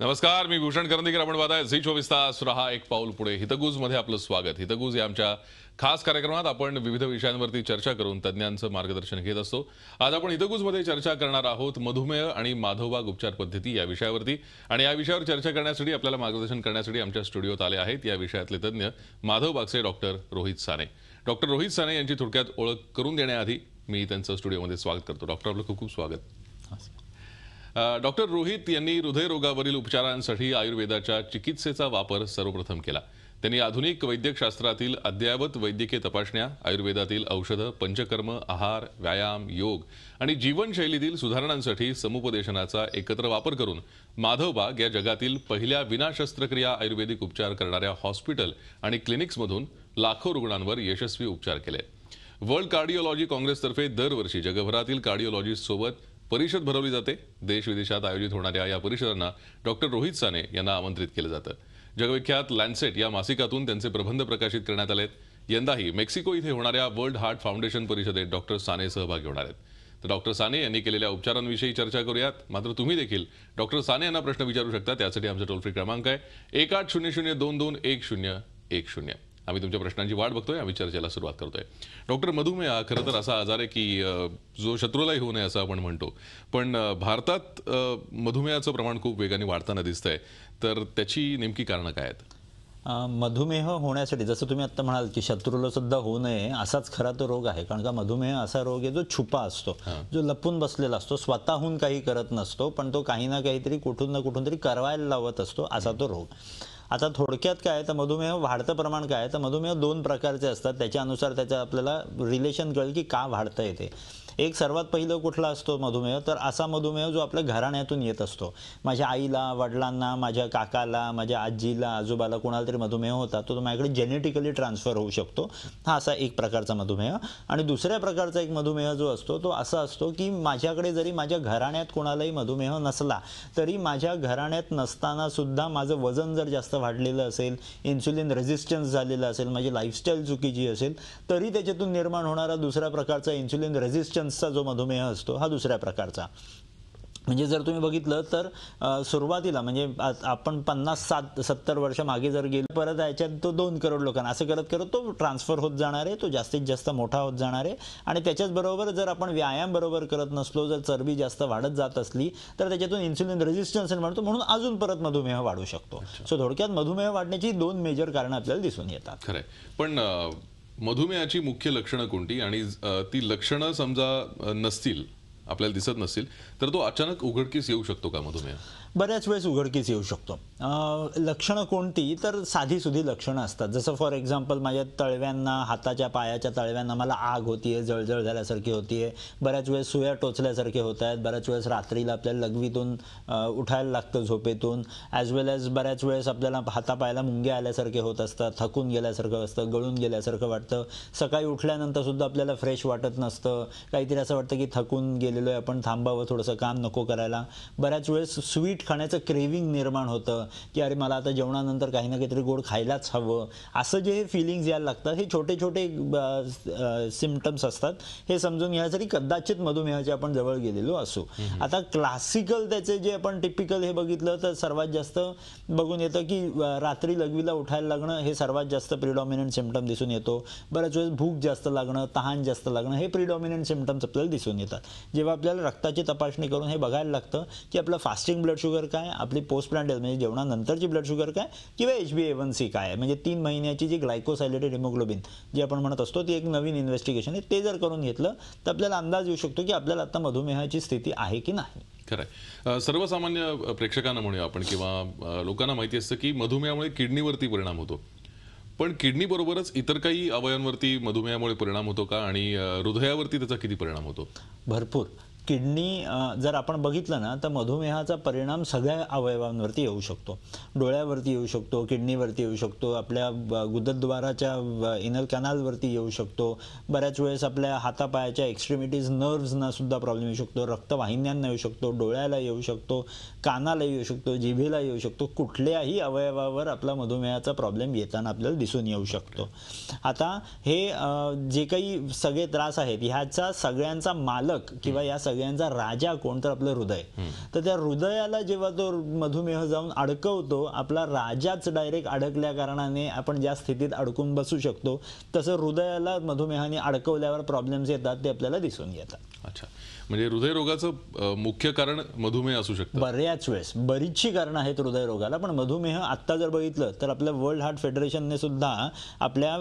नमस्कार मी भूषण करंदीकर आपण वादाय झी चोवीस तास रहा एक पाऊल पुढे हितगुजमध्ये आपलं स्वागत हितगुज या आमच्या खास कार्यक्रमात आपण विविध विषयांवरती चर्चा करून तज्ज्ञांचं मार्गदर्शन घेत असतो आज आपण हितगुजमध्ये चर्चा करणार आहोत मधुमेह आणि माधवबाग उपचार पद्धती या विषयावरती आणि या विषयावर चर्चा करण्यासाठी आपल्याला मार्गदर्शन करण्यासाठी आमच्या स्टुडिओत आले आहेत या विषयातले तज्ज्ञ माधव बागसे डॉक्टर रोहित साने डॉक्टर रोहित साने यांची थोडक्यात ओळख करून देण्याआधी मी त्यांचं स्टुडिओमध्ये स्वागत करतो डॉक्टर आपलं खूप खूप स्वागत डॉक्टर रोहित यांनी हृदयरोगावरील उपचारांसाठी आयुर्वेदाच्या चिकित्सेचा वापर सर्वप्रथम केला त्यांनी आधुनिक वैद्यकशास्त्रातील अद्ययावत वैद्यकीय तपासण्या आयुर्वेदातील औषधं पंचकर्म आहार व्यायाम योग आणि जीवनशैलीतील सुधारणांसाठी समुपदेशनाचा एकत्र वापर करून माधवबाग या जगातील पहिल्या विनाशस्त्रक्रिया आयुर्वेदिक उपचार करणाऱ्या हॉस्पिटल आणि क्लिनिक्समधून लाखो रुग्णांवर यशस्वी उपचार केले वर्ल्ड कार्डिओलॉजी काँग्रेसतर्फे दरवर्षी जगभरातील कार्डिओलॉजिस्टसोबत परिषद भरवली जाते देश विदेशात आयोजित होणाऱ्या या परिषदांना डॉक्टर रोहित साने यांना आमंत्रित केलं जातं जगविख्यात लँडसेट या मासिकातून त्यांचे प्रबंध प्रकाशित करण्यात आले यंदाही मेक्सिको इथे होणाऱ्या वर्ल्ड हार्ट फाउंडेशन परिषदेत डॉक्टर साने सहभागी होणार आहेत तर डॉक्टर साने यांनी केलेल्या उपचारांविषयी चर्चा करूयात मात्र तुम्ही देखील डॉक्टर साने यांना प्रश्न विचारू शकता त्यासाठी आमचा टोल फ्री क्रमांक आहे एक आठ शून्य शून्य दोन दोन एक शून्य एक शून्य आम्ही तुमच्या प्रश्नांची वाट बघतोय आम्ही चर्चेला सुरुवात करतोय डॉक्टर मधुमेह खरं तर असा आजार आहे की जो शत्रूलाही होऊ नये असं आपण म्हणतो पण भारतात मधुमेहाचं प्रमाण खूप वेगाने वाढताना दिसतंय तर त्याची नेमकी कारणं काय आहेत मधुमेह होण्यासाठी जसं तुम्ही आत्ता म्हणाल की शत्रूला सुद्धा होऊ नये असाच खरा तो रोग आहे कारण का मधुमेह असा रोग आहे जो छुपा असतो जो लपून बसलेला असतो स्वतःहून काही करत नसतो पण तो काही ना काहीतरी कुठून ना कुठून तरी करवायला लावत असतो असा तो रोग आता थोडक्यात काय तर मधुमेह वाढतं प्रमाण काय तर मधुमेह दोन प्रकारचे असतात त्याच्यानुसार त्याचं आपल्याला रिलेशन कळेल की का वाढतं येते एक सर्वात पहिलं कुठला असतो मधुमेह तर असा मधुमेह जो आपल्या घराण्यातून येत असतो माझ्या आईला वडिलांना माझ्या काकाला माझ्या आजीला आजोबाला कोणाला तरी मधुमेह होता तो माझ्याकडे जेनेटिकली ट्रान्सफर होऊ शकतो हा असा एक प्रकारचा मधुमेह आणि दुसऱ्या प्रकारचा एक मधुमेह जो असतो तो असा असतो की माझ्याकडे जरी माझ्या घराण्यात कोणालाही मधुमेह नसला तरी माझ्या घराण्यात नसताना सुद्धा माझं वजन जर जास्त वाढलेलं असेल इन्सुलिन रेझिस्टन्स झालेलं असेल माझी लाईफस्टाईल चुकीची असेल तरी त्याच्यातून निर्माण होणारा दुसऱ्या प्रकारचा इन्सुलिन रेझिस्टन्स पुरुषांचा जो मधुमेह असतो हा दुसऱ्या प्रकारचा म्हणजे जर तुम्ही बघितलं तर सुरुवातीला म्हणजे आपण पन्नास सात सत्तर वर्ष मागे जर गेलो परत याच्यात तो दोन करोड लोकांना असं करत करत तो ट्रान्सफर होत जाणार आहे तो जास्तीत जास्त मोठा होत जाणार आहे आणि त्याच्याच बरोबर जर आपण व्यायाम बरोबर करत नसलो जर चरबी जास्त वाढत जात असली तर त्याच्यातून इन्सुलिन रेझिस्टन्स म्हणतो म्हणून अजून परत मधुमेह वाढू शकतो सो थोडक्यात मधुमेह वाढण्याची दोन मेजर कारणं आपल्याला दिसून येतात खरं पण मधुमेहाची मुख्य लक्षणं कोणती आणि ती लक्षणं समजा नसतील आपल्याला दिसत नसतील तर तो अचानक उघडकीस येऊ शकतो का मधुमेह बऱ्याच वेळेस उघडकीस येऊ शकतो लक्षणं कोणती तर सुधी लक्षणं असतात जसं फॉर एक्झाम्पल माझ्या तळव्यांना हाताच्या पायाच्या तळव्यांना मला आग होती आहे जळजळ झाल्यासारखी होती आहे बऱ्याच वेळेस सुया टोचल्यासारखे होत आहेत बऱ्याच वेळेस रात्रीला आपल्याला लघवीतून उठायला लागतं झोपेतून ॲज वेल ॲज बऱ्याच वेळेस आपल्याला हातापायाला मुंग्या आल्यासारखे होत असतात थकून गेल्यासारखं असतं गळून गेल्यासारखं वाटतं सकाळी उठल्यानंतरसुद्धा आपल्याला फ्रेश वाटत नसतं काहीतरी असं वाटतं की थकून गेलेलो आहे आपण थांबावं थोडंसं काम नको करायला बऱ्याच वेळेस स्वीट स्वीट खाण्याचं क्रेविंग निर्माण होतं की अरे मला आता जेवणानंतर काही ना काहीतरी गोड खायलाच हवं असं जे हे फिलिंग्स यायला लागतात हे छोटे छोटे सिमटम्स असतात हे समजून घेण्यासाठी कदाचित मधुमेहाचे आपण जवळ गेलेलो असू आता क्लासिकल त्याचे जे आपण टिपिकल हे बघितलं तर सर्वात जास्त बघून येतं की रात्री लघवीला उठायला लागणं हे सर्वात जास्त प्रिडॉमिनंट सिमटम दिसून येतो बऱ्याच वेळेस भूक जास्त लागणं तहान जास्त लागणं हे प्रिडॉमिनंट सिमटम्स आपल्याला दिसून येतात जेव्हा आपल्याला रक्ताची तपासणी करून हे बघायला लागतं की आपलं फास्टिंग ब्लड शुगर काय आपली पोस्ट प्लांटेल म्हणजे जेवणानंतरची ब्लड शुगर काय किंवा H B A one C काय म्हणजे तीन महिन्याची जी ग्लायकोसायलेटेड हिमोग्लोबिन जी आपण म्हणत असतो ती एक नवीन इन्व्हेस्टिगेशन आहे ते जर करून घेतलं तर आपल्याला अंदाज येऊ शकतो की आपल्याला आता मधुमेहाची स्थिती आहे की नाही खरंय सर्वसामान्य प्रेक्षकांना म्हणूया आपण किंवा लोकांना माहिती असतं की मधुमेहामुळे किडनीवरती परिणाम होतो पण किडनी बरोबरच इतर काही अवयवांवरती मधुमेहामुळे परिणाम होतो का आणि हृदयावरती त्याचा किती परिणाम होतो भरपूर किडनी जर आपण बघितलं ना तर मधुमेहाचा परिणाम सगळ्या अवयवांवरती येऊ शकतो डोळ्यावरती येऊ शकतो किडनीवरती येऊ शकतो आपल्या गुदद्वाराच्या इनल कॅनालवरती येऊ शकतो बऱ्याच वेळेस आपल्या हातापायाच्या एक्स्ट्रीमिटीज नर्व्सना सुद्धा प्रॉब्लेम येऊ शकतो रक्तवाहिन्यांना येऊ शकतो डोळ्याला येऊ शकतो कानाला येऊ शकतो जिभेला येऊ शकतो कुठल्याही अवयवावर आपला मधुमेहाचा प्रॉब्लेम येताना आपल्याला दिसून येऊ शकतो आता हे जे काही सगळे त्रास आहेत ह्याचा सगळ्यांचा मालक किंवा या सगळ्या सगळ्यांचा राजा कोण तर आपलं हृदय तर त्या हृदयाला जेव्हा तो मधुमेह जाऊन अडकवतो आपला राजाच डायरेक्ट अडकल्या कारणाने आपण ज्या स्थितीत अडकून बसू शकतो तसं हृदयाला मधुमेहाने अडकवल्यावर प्रॉब्लेम्स येतात ते आपल्याला दिसून येतात अच्छा म्हणजे हृदयरोगाचं मुख्य कारण मधुमेह असू शकतं बऱ्याच वेळेस बरीचशी कारणं आहेत हृदयरोगाला पण मधुमेह आत्ता जर बघितलं तर आपल्या वर्ल्ड हार्ट फेडरेशनने सुद्धा आपल्या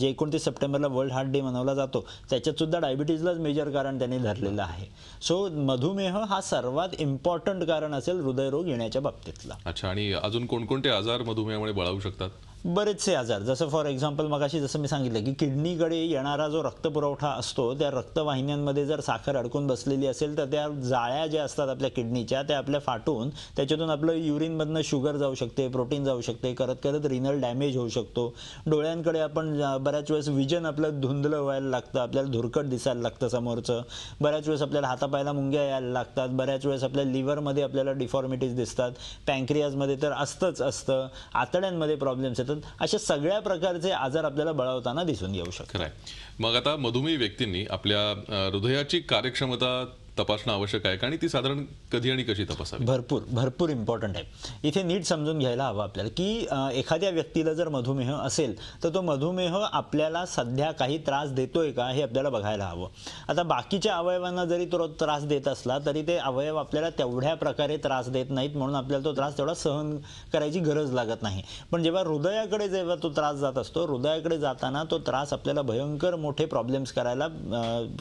जे एकोणतीस सप्टेंबरला वर्ल्ड हार्ट डे मनवला जातो त्याच्यात सुद्धा डायबिटीजलाच मेजर कारण त्यांनी धरलेलं आहे सो मधुमेह हा सर्वात इम्पॉर्टंट कारण असेल हृदयरोग येण्याच्या बाबतीतला अच्छा आणि अजून कोणकोणते आजार मधुमेहामुळे बळावू शकतात बरेचसे आजार जसं फॉर एक्झाम्पल मगाशी जसं मी सांगितलं की किडनीकडे येणारा जो रक्तपुरवठा असतो त्या रक्तवाहिन्यांमध्ये जर साखर अडकून बसलेली असेल तर त्या जाळ्या ज्या असतात आपल्या किडनीच्या त्या आपल्या फाटून त्याच्यातून आपलं युरिनमधनं शुगर जाऊ शकते प्रोटीन जाऊ शकते करत करत रिनल डॅमेज होऊ शकतो डोळ्यांकडे आपण बऱ्याच वेळेस विजन आपलं धुंदलं व्हायला लागतं आपल्याला धुरकट दिसायला लागतं समोरचं बऱ्याच वेळेस आपल्याला हातापायला मुंग्या यायला लागतात बऱ्याच वेळेस आपल्या लिव्हरमध्ये आपल्याला डिफॉर्मिटीज दिसतात पँक्रियाजमध्ये तर असतंच असतं आतड्यांमध्ये प्रॉब्लेम्स आहेत येतात अशा सगळ्या प्रकारचे आजार आपल्याला बळावताना दिसून येऊ शकतात मग आता मधुमेह व्यक्तींनी आपल्या हृदयाची कार्यक्षमता तपासणं आवश्यक आहे कारण ती साधारण कधी आणि कशी तपासा भरपूर भरपूर इम्पॉर्टंट आहे इथे नीट समजून घ्यायला हवं आपल्याला की एखाद्या व्यक्तीला जर मधुमेह असेल तर तो मधुमेह आपल्याला सध्या काही त्रास देतोय का हे आपल्याला बघायला हवं आता बाकीच्या अवयवांना जरी तो त्रास देत असला तरी ते अवयव आपल्याला तेवढ्या प्रकारे त्रास देत नाहीत म्हणून आपल्याला तो त्रास तेवढा सहन करायची गरज लागत नाही पण जेव्हा हृदयाकडे जेव्हा तो त्रास जात असतो हृदयाकडे जाताना तो त्रास आपल्याला भयंकर मोठे प्रॉब्लेम्स करायला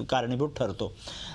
कारणीभूत ठरतो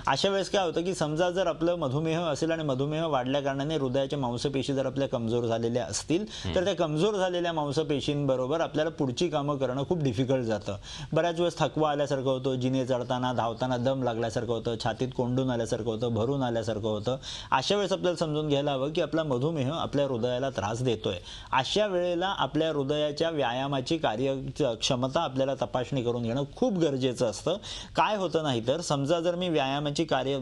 अशा वेळेस काय होतं की समजा जर आपलं मधुमेह असेल आणि मधुमेह वाढल्या कारणाने हृदयाच्या मांसपेशी जर आपल्या कमजोर झालेल्या असतील तर त्या कमजोर झालेल्या मांसपेशींबरोबर आपल्याला पुढची कामं करणं खूप डिफिकल्ट जातं बऱ्याच वेळेस थकवा आल्यासारखं होतं जिने चढताना धावताना दम लागल्यासारखं होतं छातीत कोंडून आल्यासारखं होतं भरून आल्यासारखं होतं अशा वेळेस आपल्याला समजून घ्यायला हवं की आपला मधुमेह आपल्या हृदयाला त्रास देतोय अशा वेळेला आपल्या हृदयाच्या व्यायामाची कार्य क्षमता आपल्याला तपासणी करून घेणं खूप गरजेचं असतं काय होतं नाही तर समजा जर मी व्यायामाची कार्य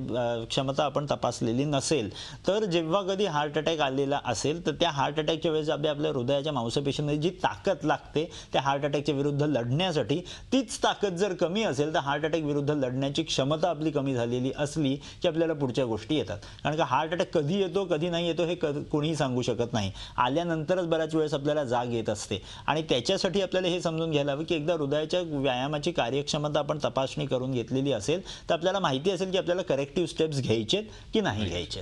क्षमता आपण तपासलेली नसेल असेल तर जेव्हा कधी हार्ट अटॅक आलेला असेल तर त्या हार्ट अटॅकच्या वेळेस आपल्या आपल्या हृदयाच्या मांसपेशीमध्ये जी ताकद लागते त्या हार्ट अटॅकच्या विरुद्ध लढण्यासाठी तीच ताकद जर कमी असेल तर हार्ट अटॅक विरुद्ध लढण्याची क्षमता आपली कमी झालेली असली की आपल्याला पुढच्या गोष्टी येतात कारण का हार्ट अटॅक कधी येतो कधी नाही येतो हे क कोणीही सांगू शकत नाही आल्यानंतरच बऱ्याच वेळेस आपल्याला जाग येत असते आणि त्याच्यासाठी आपल्याला हे समजून घ्यायला हवं की एकदा हृदयाच्या व्यायामाची कार्यक्षमता आपण तपासणी करून घेतलेली असेल तर आपल्याला माहिती असेल की आपल्याला करेक्टिव्ह स्टेप्स घ्यायचेत की नाही घ्यायचे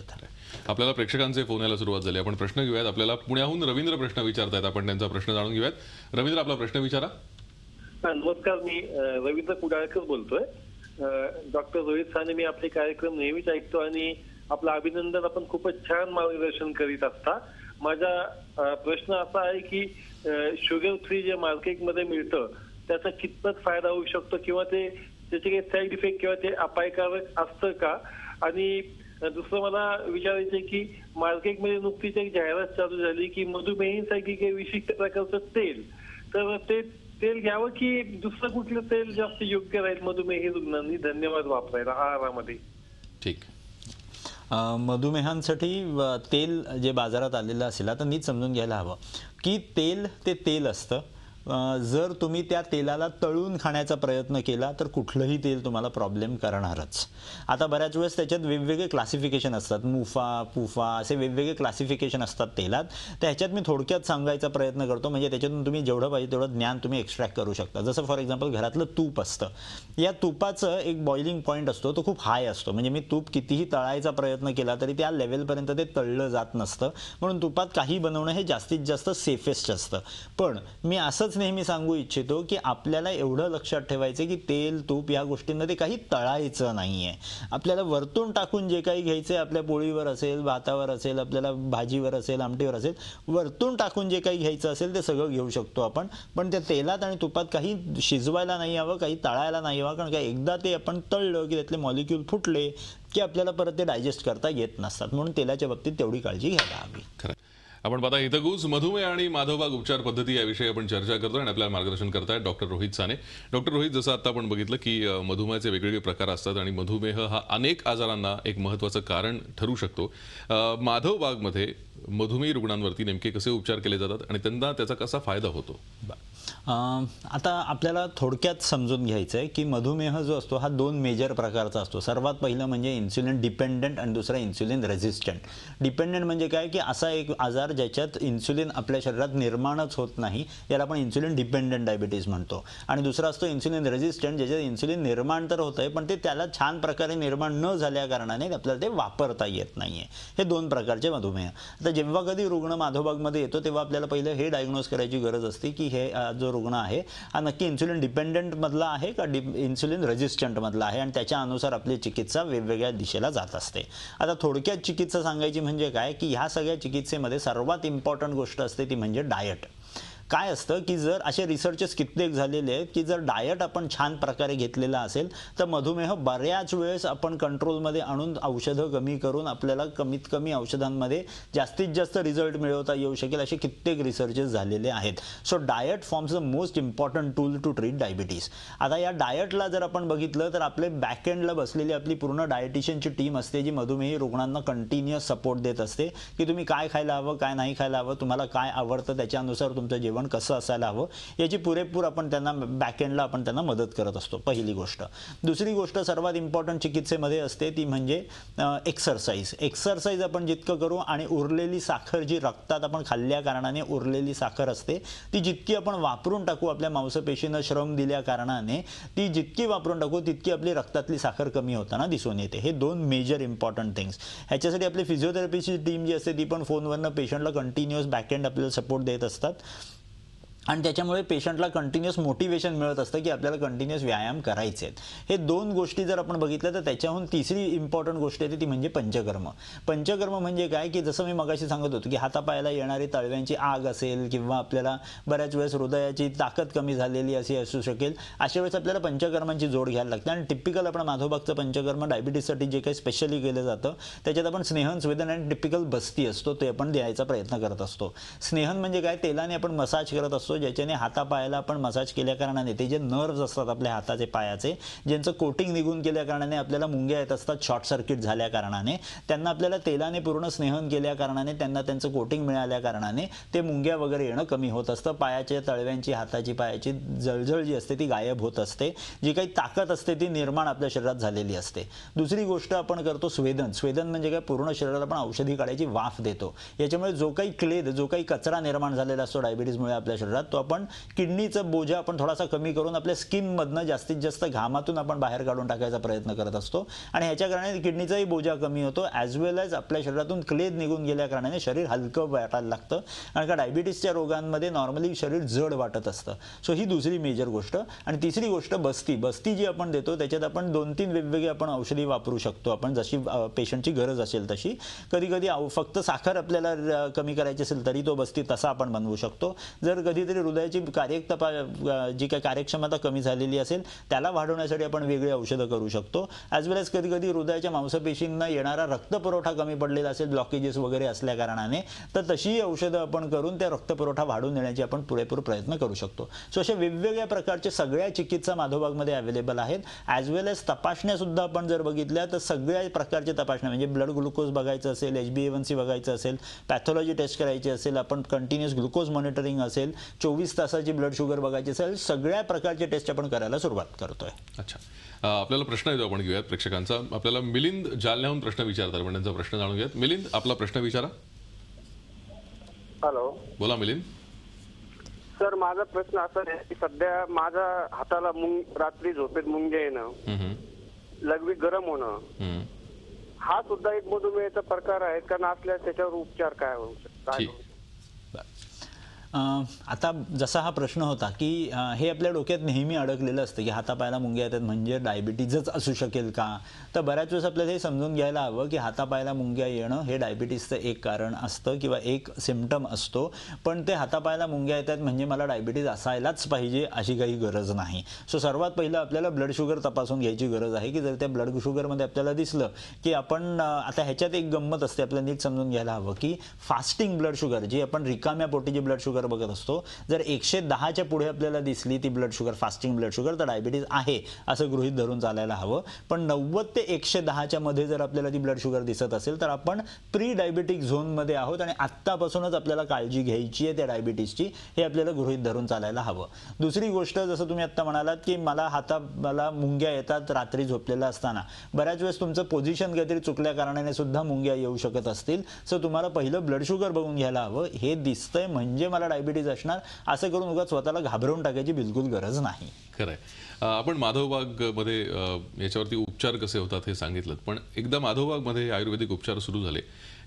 आपल्याला प्रेक्षकांचे फोन यायला सुरुवात झाली आपण प्रश्न घेऊयात आपल्याला पुण्याहून रवींद्र प्रश्न विचारतायत आपण त्यांचा प्रश्न जाणून घेऊयात रवींद्र आपला प्रश्न विचारा नमस्कार मी रवींद्र कुडाळकर बोलतोय डॉक्टर रोहित साने मी आपले कार्यक्रम नेहमीच ऐकतो आणि आपलं अभिनंदन आपण खूपच छान मार्गदर्शन करीत असता माझा प्रश्न असा आहे की शुगर फ्री जे मार्केटमध्ये मिळतं त्याचा कितपत फायदा होऊ शकतो किंवा ते त्याचे काही साईड इफेक्ट किंवा ते अपायकारक असतं का आणि दुसरं मला विचारायचं की मार्केटमध्ये नुकतीच एक जाहिरात चालू झाली की मधुमेहींसाठी काही विशिष्ट प्रकारचं तेल तर ते तेल घ्यावं की दुसरं कुठलं तेल जास्त योग्य राहील मधुमेही रुग्णांनी धन्यवाद वापरायला आहारामध्ये ठीक मधुमेहांसाठी तेल जे बाजारात आलेलं असेल आता नीट समजून घ्यायला हवं की तेल ते तेल असतं जर तुम्ही त्या तेलाला तळून खाण्याचा प्रयत्न केला तर कुठलंही तेल तुम्हाला प्रॉब्लेम करणारच आता बऱ्याच वेळेस त्याच्यात वेगवेगळे क्लासिफिकेशन असतात मुफा पुफा असे वेगवेगळे क्लासिफिकेशन असतात तेलात तर ह्याच्यात मी थोडक्यात सांगायचा प्रयत्न करतो म्हणजे त्याच्यातून तुम्ही जेवढं पाहिजे तेवढं ज्ञान तुम्ही एक्स्ट्रॅक्ट करू शकता जसं फॉर एक्झाम्पल घरातलं तूप असतं या तुपाचं एक बॉइलिंग पॉईंट असतो तो खूप हाय असतो म्हणजे मी तूप कितीही तळायचा प्रयत्न केला तरी त्या लेवलपर्यंत ते तळलं जात नसतं म्हणून तुपात काही बनवणं हे जास्तीत जास्त सेफेस्ट असतं पण मी असंच नेहमी सांगू इच्छितो की आपल्याला एवढं लक्षात ठेवायचं की तेल तूप या गोष्टींमध्ये काही तळायचं नाही आहे आपल्याला वरतून टाकून जे काही घ्यायचं आहे आपल्या पोळीवर असेल भातावर असेल आपल्याला भाजीवर असेल आमटीवर असेल वरतून टाकून जे काही घ्यायचं असेल ते सगळं घेऊ शकतो आपण पण त्या तेलात आणि तुपात काही शिजवायला नाही हवं काही तळायला नाही हवं कारण का एकदा ते आपण तळलं की त्यातले मॉलिक्यूल फुटले की आपल्याला परत ते डायजेस्ट करता येत नसतात म्हणून तेलाच्या बाबतीत तेवढी काळजी घ्यायला हवी आपण पाहता घुस मधुमेह आणि माधवबाग उपचार पद्धती याविषयी आपण चर्चा करतो आणि आपल्याला मार्गदर्शन करतायत डॉक्टर रोहित साने डॉक्टर रोहित जसं आता आपण बघितलं की मधुमेहाचे वेगवेगळे प्रकार असतात आणि मधुमेह हा अनेक आजारांना एक महत्त्वाचं कारण ठरू शकतो माधवबागमध्ये मधुमेही रुग्णांवरती नेमके कसे उपचार केले जातात आणि त्यांना त्याचा कसा फायदा होतो आता आपल्याला थोडक्यात समजून घ्यायचं आहे की मधुमेह जो असतो हा दोन मेजर प्रकारचा असतो सर्वात पहिलं म्हणजे इन्सुलिन डिपेंडंट आणि दुसरा इन्सुलिन रेझिस्टंट डिपेंडंट म्हणजे काय की असा एक आजार ज्याच्यात इन्सुलिन आपल्या शरीरात निर्माणच होत नाही याला आपण इन्सुलिन डिपेंडंट डायबिटीज म्हणतो आणि दुसरा असतो इन्सुलिन रेझिस्टंट ज्याच्यात इन्सुलिन निर्माण तर होतं आहे पण ते त्याला छान प्रकारे निर्माण न झाल्या कारणाने आपल्याला ते वापरता येत नाही आहे हे दोन प्रकारचे मधुमेह आता जेव्हा कधी रुग्ण माधोबागमध्ये येतो तेव्हा आपल्याला पहिलं हे डायग्नोस करायची गरज असते की हे जो रुग्ण आहे हा नक्की इन्सुलिन मधला आहे का डि इन्सुलिन मधला आहे आणि त्याच्यानुसार आपली चिकित्सा वेगवेगळ्या दिशेला जात असते आता थोडक्यात चिकित्सा सांगायची म्हणजे काय की ह्या सगळ्या चिकित्सेमध्ये सर्वात इम्पॉर्टंट गोष्ट असते ती म्हणजे डायट काय असतं की जर असे रिसर्चेस कित्येक झालेले आहेत की जर डायट आपण छान प्रकारे घेतलेला असेल तर मधुमेह बऱ्याच वेळेस आपण कंट्रोलमध्ये आणून औषधं कमी करून आपल्याला कमीत कमी औषधांमध्ये जास्तीत जास्त रिझल्ट मिळवता येऊ शकेल असे कित्येक रिसर्चेस झालेले आहेत so diet forms the most important tool to treat diabetes आता या डायटला जर आपण बघितलं तर आपले बॅकएंडला बसलेली आपली पूर्ण डायटिशियनची टीम असते जी मधुमेह रुग्णांना कंटिन्युअस सपोर्ट देत असते की तुम्ही काय खायला हवं काय नाही खायला हवं तुम्हाला काय आवडतं त्याच्यानुसार तुमचं जेवण कसं असायला हवं याची पुरेपूर आपण त्यांना बॅकएंडला आपण त्यांना मदत करत असतो पहिली गोष्ट दुसरी गोष्ट सर्वात इम्पॉर्टंट चिकित्सेमध्ये असते ती म्हणजे एक्सरसाइज एक्सरसाइज आपण जितकं करू आणि उरलेली साखर जी रक्तात आपण खाल्ल्या कारणाने उरलेली साखर असते ती जितकी आपण वापरून टाकू आपल्या मांसपेशीनं श्रम दिल्या कारणाने ती जितकी वापरून टाकू तितकी आपली रक्तातली साखर कमी होताना दिसून येते हे दोन मेजर इम्पॉर्टंट थिंग्स ह्याच्यासाठी आपली फिजिओथेरपीची टीम जी असते ती पण फोनवरनं पेशंटला कंटिन्युअस बॅकएंड आपल्याला सपोर्ट देत असतात आणि त्याच्यामुळे पेशंटला कंटिन्युअस मोटिवेशन मिळत असतं की आपल्याला कंटिन्युअस व्यायाम करायचे आहेत हे दोन गोष्टी जर आपण बघितल्या तर त्याच्याहून तिसरी इम्पॉर्टंट गोष्ट येते ती म्हणजे पंचकर्म पंचकर्म म्हणजे काय की जसं मी मगाशी सांगत होतो की हातापायाला येणारी तळव्यांची आग असेल किंवा आपल्याला बऱ्याच वेळेस हृदयाची ताकद कमी झालेली अशी असू शकेल अशा वेळेस आपल्याला पंचकर्मांची जोड घ्यायला लागते आणि टिपिकल आपण माधोबागचं पंचकर्म डायबिटीजसाठी जे काही स्पेशली केलं जातं त्याच्यात आपण स्नेहन स्वेदन आणि टिपिकल बस्ती असतो ते आपण द्यायचा प्रयत्न करत असतो स्नेहन म्हणजे काय तेलाने आपण मसाज करत असतो ज्याच्याने हातापायाला आपण मसाज केल्या कारणाने ते जे नर्व असतात आपल्या हाताचे पायाचे ज्यांचं कोटिंग निघून कारणाने आपल्याला मुंग्या येत असतात शॉर्ट सर्किट झाल्या कारणाने त्यांना आपल्याला तेलाने पूर्ण स्नेहन केल्या कारणाने त्यांना त्यांचं कोटिंग मिळाल्या कारणाने ते मुंग्या वगैरे येणं कमी होत असतं पायाच्या तळव्यांची हाताची पायाची जळजळ जी असते ती गायब होत असते जी काही ताकद असते ती निर्माण आपल्या शरीरात झालेली असते दुसरी गोष्ट आपण करतो स्वेदन स्वेदन म्हणजे काय पूर्ण शरीरात आपण औषधी काढायची वाफ देतो याच्यामुळे जो काही क्लेद जो काही कचरा निर्माण झालेला असतो डायबिटीजमुळे आपल्या शरीरात शकतो आपण किडनीचा बोजा आपण थोडासा कमी करून आपल्या स्किनमधनं जास्तीत जास्त घामातून आपण बाहेर काढून टाकायचा प्रयत्न करत असतो आणि ह्याच्या कारणाने किडनीचाही बोजा कमी होतो ॲज वेल एज आपल्या शरीरातून क्लेद निघून गेल्या कारणाने शरीर हलकं वाटायला लागतं कारण का डायबिटीसच्या रोगांमध्ये नॉर्मली शरीर जड वाटत असतं सो ही दुसरी मेजर गोष्ट आणि तिसरी गोष्ट बस्ती बस्ती जी आपण देतो त्याच्यात आपण दोन तीन वेगवेगळी आपण औषधी वापरू शकतो आपण जशी पेशंटची गरज असेल तशी कधी कधी फक्त साखर आपल्याला कमी करायची असेल तरी तो बस्ती तसा आपण बनवू शकतो जर कधीतरी हृदयाची जी काही कार्यक्षमता कमी झालेली असेल त्याला वाढवण्यासाठी आपण वेगळी औषधं करू शकतो ॲज वेल एज कधी कधी हृदयाच्या मांसपेशींना येणारा रक्तपुरवठा कमी पडलेला असेल ब्लॉकेजेस वगैरे असल्या कारणाने तर तशीही औषधं आपण करून त्या रक्तपुरवठा वाढून देण्याची आपण पुरेपूर प्रयत्न करू शकतो सो अशा वेगवेगळ्या प्रकारचे सगळ्या चिकित्सा माधोबागमध्ये अवेलेबल आहेत ॲज वेल एज तपासण्यासुद्धा आपण जर बघितल्या तर सगळ्या प्रकारचे तपासण्या म्हणजे ब्लड ग्लुकोज बघायचं असेल एच बी सी बघायचं असेल पॅथॉलॉजी टेस्ट करायची असेल आपण कंटिन्युअस ग्लुकोज मॉनिटरिंग असेल चोवीस तासाची ब्लड शुगर बघायची असेल सगळ्या प्रकारचे टेस्ट आपण करायला सुरुवात करतोय अच्छा आपल्याला प्रश्न येतो आपण घेऊयात प्रेक्षकांचा आपल्याला मिलिंद जालन्याहून प्रश्न विचारतात पण त्यांचा प्रश्न जाणून घेऊयात मिलिंद आपला प्रश्न विचारा हॅलो बोला मिलिंद सर माझा प्रश्न असा आहे की सध्या माझ्या हाताला मुंग रात्री झोपेत मुंग येणं लघवी गरम होणं हा सुद्धा एक मधुमेहचा प्रकार आहे का नसल्यास त्याच्यावर उपचार काय होऊ शकतो आता जसा हा प्रश्न होता की हे आपल्या डोक्यात नेहमी अडकलेलं असतं की हातापायला मुंग्या येतात म्हणजे डायबिटीजच असू शकेल का तर बऱ्याच वेळेस आपल्याला हे समजून घ्यायला हवं की हातापायला मुंग्या येणं हे डायबिटीजचं एक कारण असतं किंवा एक सिमटम असतो पण ते हातापायला मुंग्या येतात म्हणजे मला डायबिटीज असायलाच पाहिजे अशी काही गरज नाही सो सर्वात पहिलं आपल्याला ब्लड शुगर तपासून घ्यायची गरज आहे की जर त्या ब्लड शुगरमध्ये आपल्याला दिसलं की आपण आता ह्याच्यात एक गंमत असते आपल्याला नीट समजून घ्यायला हवं की फास्टिंग ब्लड शुगर जी आपण रिकाम्या पोटी जी ब्लड शुगर बघत असतो जर एकशे दहाच्या पुढे आपल्याला दिसली ती blood sugar fasting blood sugar तर डायबिटीज आहे असं गृहित धरून चालायला हवं पण नव्वद ते एकशे दहाच्या मध्ये जर आपल्याला ती ब्लड शुगर दिसत असेल तर आपण प्री डायबिटिक झोनमध्ये आहोत आणि आत्तापासूनच आपल्याला काळजी घ्यायची आहे त्या डायबिटीजची हे आपल्याला गृहित धरून चालायला हवं दुसरी गोष्ट जसं तुम्ही आता म्हणालात की मला हाता मला मुंग्या येतात रात्री झोपलेला असताना बऱ्याच वेळेस तुमचं पोझिशन काहीतरी चुकल्या कारणाने सुद्धा मुंग्या येऊ शकत असतील सो तुम्हाला पहिलं ब्लड शुगर बघून घ्यायला हवं हे दिसतंय म्हणजे मला डायबिटीज असणार असं करून उगा स्वतःला घाबरवून टाकायची बिलकुल गरज नाही खरं आहे आपण मध्ये याच्यावरती उपचार कसे होतात हे सांगितलं पण एकदा माधवबागमध्ये आयुर्वेदिक उपचार सुरू झाले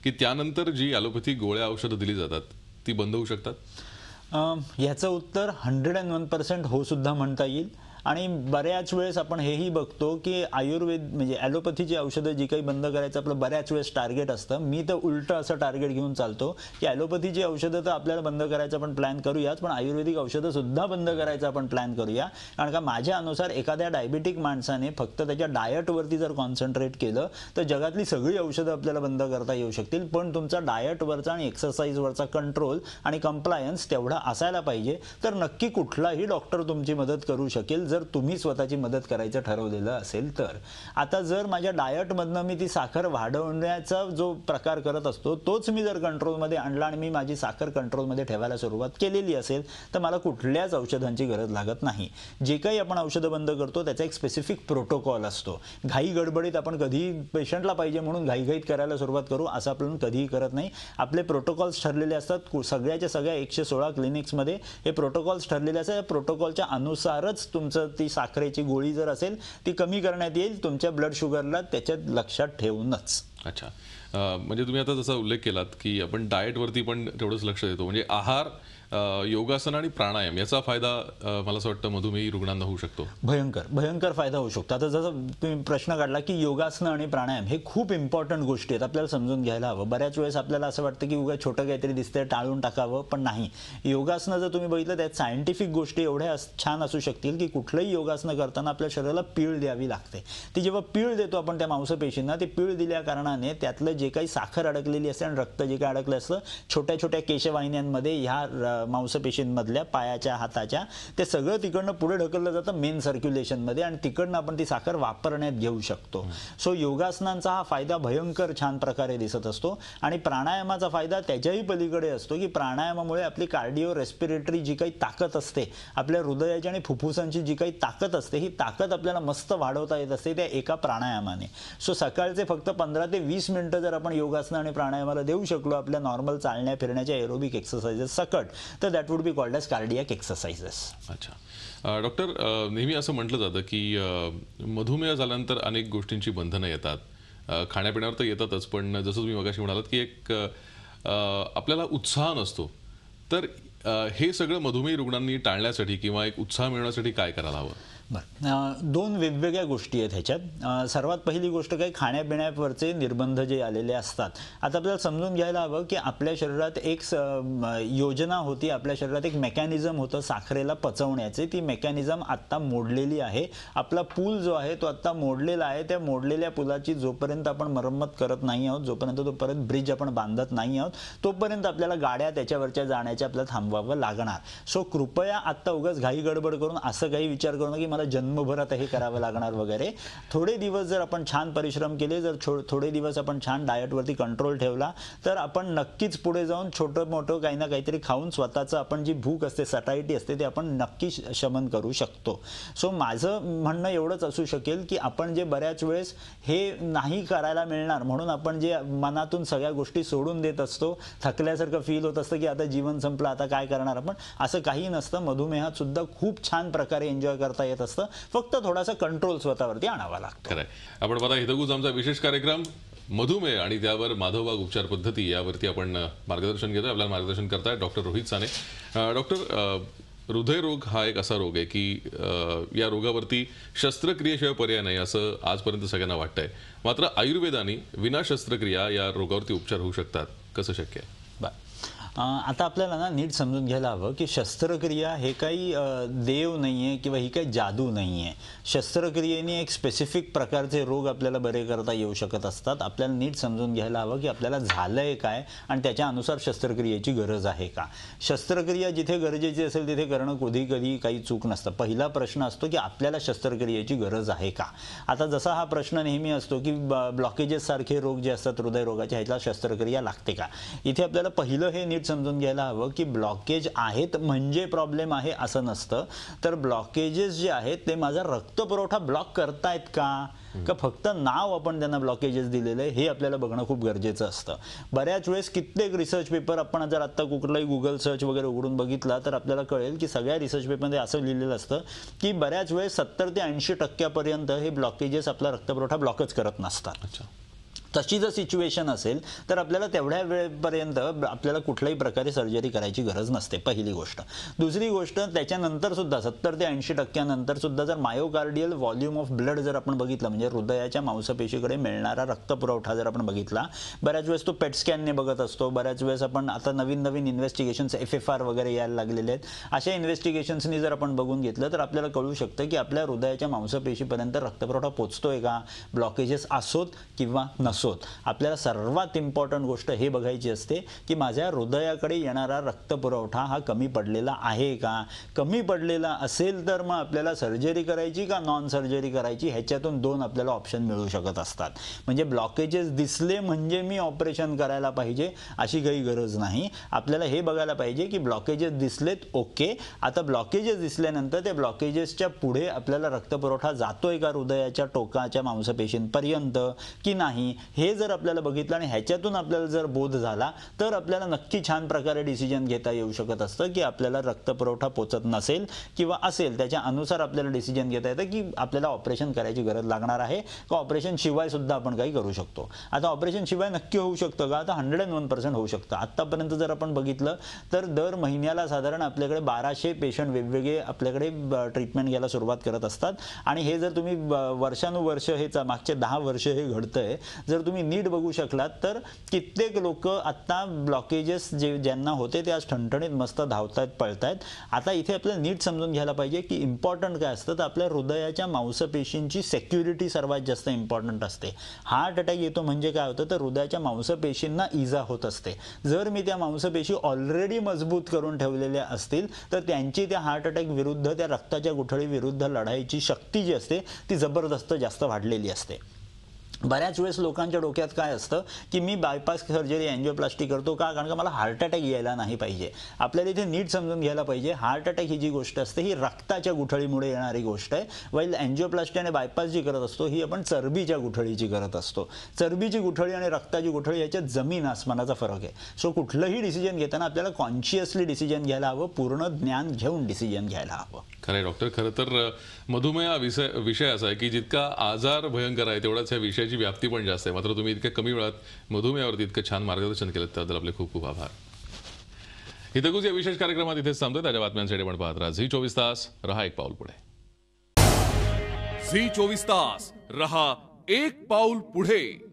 की त्यानंतर जी ॲलोपॅथी गोळ्या औषधं दिली जातात ती बंद होऊ शकतात याचं उत्तर हंड्रेड अँड वन पर्सेंट हो सुद्धा म्हणता येईल आणि बऱ्याच वेळेस आपण हेही बघतो की आयुर्वेद म्हणजे ॲलोपॅथीची औषधं जी काही बंद करायचं आपलं बऱ्याच वेळेस टार्गेट असतं मी तर उलटं असं टार्गेट घेऊन चालतो की ॲलोपॅथीची औषधं तर आपल्याला बंद करायचं आपण प्लॅन करूयाच पण आयुर्वेदिक औषधंसुद्धा बंद करायचं आपण प्लॅन करूया कारण का माझ्या अनुसार एखाद्या डायबेटिक माणसाने फक्त त्याच्या डायटवरती जर कॉन्सन्ट्रेट केलं तर जगातली सगळी औषधं आपल्याला बंद करता येऊ शकतील पण तुमचा डायटवरचा आणि एक्सरसाइजवरचा कंट्रोल आणि कम्प्लायन्स तेवढा असायला पाहिजे तर नक्की कुठलाही डॉक्टर तुमची मदत करू शकेल जर तुम्ही स्वतःची मदत करायचं ठरवलेलं असेल तर आता जर माझ्या डायटमधनं मी ती साखर वाढवण्याचा जो प्रकार करत असतो तोच मी जर कंट्रोलमध्ये आणला आणि मी माझी साखर कंट्रोलमध्ये ठेवायला सुरुवात केलेली असेल तर मला कुठल्याच औषधांची गरज लागत नाही जे काही आपण औषधं बंद करतो त्याचा एक स्पेसिफिक प्रोटोकॉल असतो घाई गडबडीत आपण कधी पेशंटला पाहिजे म्हणून घाईघाईत करायला सुरुवात करू असं आपण कधीही करत नाही आपले प्रोटोकॉल्स ठरलेले असतात सगळ्याच्या सगळ्या एकशे सोळा क्लिनिक्समध्ये हे प्रोटोकॉल्स ठरलेले असतात या प्रोटोकॉलच्या अनुसारच तुमचं ती साखरेची गोळी जर असेल ती कमी करण्यात येईल तुमच्या ब्लड शुगरला त्याच्यात लक्षात ठेवूनच अच्छा म्हणजे तुम्ही आता जसा उल्लेख केलात की आपण डाएटवरती पण तेवढंच लक्ष देतो म्हणजे आहार योगासन आणि प्राणायाम याचा फायदा मला असं वाटतं मधुमेही रुग्णांना होऊ शकतो भयंकर भयंकर फायदा होऊ शकतो आता जसं तुम्ही प्रश्न काढला की योगासनं आणि प्राणायाम हे खूप इम्पॉर्टंट गोष्टी आहेत आपल्याला समजून घ्यायला हवं बऱ्याच वेळेस आपल्याला असं वाटतं की उगा छोटं काहीतरी दिसतंय टाळून टाकावं पण नाही योगासनं जर तुम्ही बघितलं त्यात सायंटिफिक गोष्टी एवढ्या छान असू शकतील की कुठलंही योगासनं करताना आपल्या शरीराला पीळ द्यावी लागते ती जेव्हा पीळ देतो आपण त्या मांसपेशींना ती पीळ दिल्या कारण त्यातलं जे काही साखर अडकलेली असते आणि रक्त जे काही अडकलं असतं छोट्या छोट्या केशवाहिन्यांमध्ये ह्या मांसपेशींमधल्या पायाच्या हाताच्या ते सगळं तिकडनं पुढे ढकललं जातं मेन सर्क्युलेशनमध्ये आणि तिकडनं आपण ती साखर वापरण्यात घेऊ शकतो सो योगासनांचा हा फायदा भयंकर छान प्रकारे दिसत असतो आणि प्राणायामाचा फायदा त्याच्याही पलीकडे असतो की प्राणायामामुळे आपली कार्डिओ रेस्पिरेटरी जी काही ताकद असते आपल्या हृदयाची आणि फुफ्फुसांची जी काही ताकद असते ही ताकद आपल्याला मस्त वाढवता येत असते त्या एका प्राणायामाने सो सकाळचे फक्त पंधरा ते वीस मिनटं जर आपण योगासनं आणि प्राणायामाला देऊ शकलो आपल्या नॉर्मल चालण्या फिरण्याच्या एरोबिक एक्सरसाइजेस सकट तर that would be called as cardiac exercises अच्छा डॉक्टर नेहमी असं म्हटलं जातं की मधुमेह झाल्यानंतर अनेक गोष्टींची बंधनं येतात खाण्यापिण्यावर तर येतातच पण जसं तुम्ही मगाशी म्हणालात की एक आपल्याला उत्साह नसतो तर हे सगळं मधुमेह रुग्णांनी टाळण्यासाठी किंवा एक उत्साह मिळवण्यासाठी काय करायला हवं बर दोन वेगवेगळ्या गोष्टी आहेत ह्याच्यात सर्वात पहिली गोष्ट काही खाण्यापिण्यावरचे निर्बंध जे आलेले असतात आता आपल्याला समजून घ्यायला हवं की आपल्या शरीरात एक योजना होती आपल्या शरीरात एक मेकॅनिझम होतं साखरेला पचवण्याचे ती मेकॅनिझम आत्ता मोडलेली आहे आपला पूल जो आहे तो आत्ता मोडलेला आहे त्या मोडलेल्या पुलाची जोपर्यंत आपण मरम्मत करत नाही आहोत जोपर्यंत तो परत ब्रिज आपण बांधत नाही आहोत तोपर्यंत आपल्याला गाड्या त्याच्यावरच्या जाण्याच्या आपल्याला थांबवावं लागणार सो कृपया आत्ता उगाच घाई गडबड करून असं काही विचार करू नका की मला तुम्हाला जन्मभर हे करावं लागणार वगैरे थोडे दिवस जर आपण छान परिश्रम केले जर थोडे दिवस आपण छान डायटवरती कंट्रोल ठेवला तर आपण नक्कीच पुढे जाऊन छोटं मोठं काही ना काहीतरी खाऊन स्वतःचं आपण जी भूक असते सटायटी असते ते आपण नक्की शमन करू शकतो सो माझं म्हणणं एवढंच असू शकेल की आपण जे बऱ्याच वेळेस हे नाही करायला मिळणार म्हणून आपण जे मनातून सगळ्या गोष्टी सोडून देत असतो थकल्यासारखं फील होत असतं की आता जीवन संपलं आता काय करणार आपण असं काही नसतं मधुमेहात सुद्धा खूप छान प्रकारे एन्जॉय करता येत असतं असतं फक्त थोडासा कंट्रोल स्वतःवरती आणावा लागतो आपण बघा हितगुज आमचा विशेष कार्यक्रम मधुमेह आणि त्यावर माधवबाग उपचार पद्धती यावरती आपण मार्गदर्शन घेतोय आपल्याला मार्गदर्शन करताय डॉक्टर रोहित साने डॉक्टर हृदयरोग हा एक असा रोग आहे की या रोगावरती शस्त्रक्रियेशिवाय पर्याय नाही असं आजपर्यंत सगळ्यांना वाटतंय मात्र आयुर्वेदाने विना शस्त्रक्रिया या रोगावरती उपचार होऊ शकतात कसं शक्य आहे आता आपल्याला ना नीट समजून घ्यायला हवं की शस्त्रक्रिया हे काही देव नाही आहे किंवा ही काही जादू नाही आहे शस्त्रक्रियेने एक स्पेसिफिक प्रकारचे रोग आपल्याला बरे करता येऊ शकत असतात आपल्याला नीट समजून घ्यायला हवं की आपल्याला झालं आहे काय आणि त्याच्यानुसार शस्त्रक्रियेची गरज आहे का शस्त्रक्रिया जिथे गरजेची असेल तिथे करणं कधी कधी काही चूक नसतं पहिला प्रश्न असतो की आपल्याला शस्त्रक्रियेची गरज आहे का आता जसा हा प्रश्न नेहमी असतो की ब्लॉकेजेससारखे रोग जे असतात हृदयरोगाचे ह्याला शस्त्रक्रिया लागते का इथे आपल्याला पहिलं हे नीट समजून घ्यायला हवं की ब्लॉकेज आहेत म्हणजे प्रॉब्लेम आहे असं नसतं तर ब्लॉकेजेस जे आहेत ते माझा पुरवठा ब्लॉक करतायत का का फक्त नाव आपण त्यांना ब्लॉकेजेस दिलेलं आहे हे आपल्याला बघणं खूप गरजेचं असतं बऱ्याच वेळेस कित्येक रिसर्च पेपर आपण जर आता कुठलाही गुगल सर्च वगैरे उघडून बघितला तर आपल्याला कळेल की सगळ्या रिसर्च पेपरमध्ये असं लिहिलेलं असतं की बऱ्याच वेळेस सत्तर ते ऐंशी टक्क्यापर्यंत हे ब्लॉकेजेस आपला रक्तपुरवठा ब्लॉकच करत नसतात तशी जर सिच्युएशन असेल तर आपल्याला तेवढ्या वेळेपर्यंत आपल्याला कुठल्याही प्रकारे सर्जरी करायची गरज नसते पहिली गोष्ट दुसरी गोष्ट त्याच्यानंतर सुद्धा सत्तर ते ऐंशी टक्क्यानंतर सुद्धा जर मायोकार्डियल व्हॉल्यूम ऑफ ब्लड जर आपण बघितलं म्हणजे हृदयाच्या मांसपेशीकडे मिळणारा रक्तपुरवठा जर आपण बघितला बऱ्याच वेळेस तो पेट स्कॅनने बघत असतो बऱ्याच वेळेस आपण आता नवीन नवीन इन्व्हेस्टिगेशन्स एफ एफ आर वगैरे यायला लागलेले आहेत अशा इन्व्हेस्टिगेशन्सनी जर आपण बघून घेतलं तर आपल्याला कळू शकतं की आपल्या हृदयाच्या मांसपेशीपर्यंत रक्तपुरवठा पोचतोय का ब्लॉकेजेस असोत किंवा नसतो असोत आपल्याला सर्वात इम्पॉर्टंट गोष्ट हे बघायची असते की माझ्या हृदयाकडे येणारा रक्तपुरवठा हा कमी पडलेला आहे का कमी पडलेला असेल तर मग आपल्याला सर्जरी करायची का नॉन सर्जरी करायची ह्याच्यातून दोन आपल्याला ऑप्शन मिळू शकत असतात म्हणजे ब्लॉकेजेस दिसले म्हणजे मी ऑपरेशन करायला पाहिजे अशी काही गरज नाही आपल्याला हे बघायला पाहिजे की ब्लॉकेजेस दिसलेत ओके आता ब्लॉकेजेस दिसल्यानंतर त्या ब्लॉकेजेसच्या पुढे आपल्याला रक्तपुरवठा जातोय का हृदयाच्या टोकाच्या मांसपेशींपर्यंत की नाही हे जर आपल्याला बघितलं आणि ह्याच्यातून आपल्याला जर बोध झाला तर आपल्याला नक्की छान प्रकारे डिसिजन घेता येऊ शकत असतं की आपल्याला रक्तपुरवठा पोचत नसेल किंवा असेल त्याच्या अनुसार आपल्याला डिसिजन घेता येतं की आपल्याला ऑपरेशन करायची गरज लागणार आहे का ऑपरेशन शिवाय सुद्धा आपण काही करू शकतो आता ऑपरेशन शिवाय नक्की होऊ शकतं का आता हंड्रेड अँड वन पर्सेंट होऊ शकतं आत्तापर्यंत जर आपण बघितलं तर दर महिन्याला साधारण आपल्याकडे बाराशे पेशंट वेगवेगळे आपल्याकडे ट्रीटमेंट घ्यायला सुरुवात करत असतात आणि हे जर तुम्ही वर्षानुवर्ष हे मागचे दहा वर्ष हे घडतं आहे जर जर तुम्ही नीट बघू शकलात तर कित्येक लोक आता ब्लॉकेजेस जे ज्यांना होते ते आज ठणठणीत मस्त धावतायत पळतायत आता इथे आपल्याला नीट समजून घ्यायला पाहिजे की इम्पॉर्टंट काय असतं तर आपल्या हृदयाच्या मांसपेशींची सेक्युरिटी सर्वात जास्त इम्पॉर्टंट असते हार्ट अटॅक येतो म्हणजे काय होतं तर हृदयाच्या मांसपेशींना इजा होत असते जर मी त्या मांसपेशी ऑलरेडी मजबूत करून ठेवलेल्या असतील तर त्यांची त्या हार्ट अटॅक विरुद्ध त्या रक्ताच्या गुठळीविरुद्ध लढाईची शक्ती जी असते ती जबरदस्त जास्त वाढलेली असते बऱ्याच वेळेस लोकांच्या डोक्यात काय असतं की मी बायपास सर्जरी अँजिओप्लास्टी करतो का कारण का मला हार्ट अटॅक यायला नाही पाहिजे आपल्याला इथे नीट समजून घ्यायला पाहिजे हार्ट अटॅक ही जी गोष्ट असते ही रक्ताच्या गुठळीमुळे येणारी गोष्ट आहे वाईल अँजिओप्लास्टी आणि बायपास जी करत असतो ही आपण चरबीच्या गुठळीची करत असतो चरबीची गुठळी आणि रक्ताची गुठळी याच्यात जमीन आसमानाचा फरक आहे सो कुठलंही डिसिजन घेताना आपल्याला कॉन्शियसली डिसिजन घ्यायला हवं पूर्ण ज्ञान घेऊन डिसिजन घ्यायला हवं खरं डॉक्टर खरं तर मधुमेह विषय विषय असा आहे की जितका आजार भयंकर आहे तेवढाच ह्या विषयाची त्याची व्याप्ती पण जास्त आहे मात्र तुम्ही इतक्या कमी वेळात मधुमेहावरती इतकं छान मार्गदर्शन केलं त्याबद्दल आपले खूप खूप आभार हितगुज या विशेष कार्यक्रमात इथेच थांबतो त्याच्या बातम्यांसाठी पण पाहत राहा झी चोवीस तास रहा एक पाऊल पुढे झी चोवीस तास रहा एक पाऊल पुढे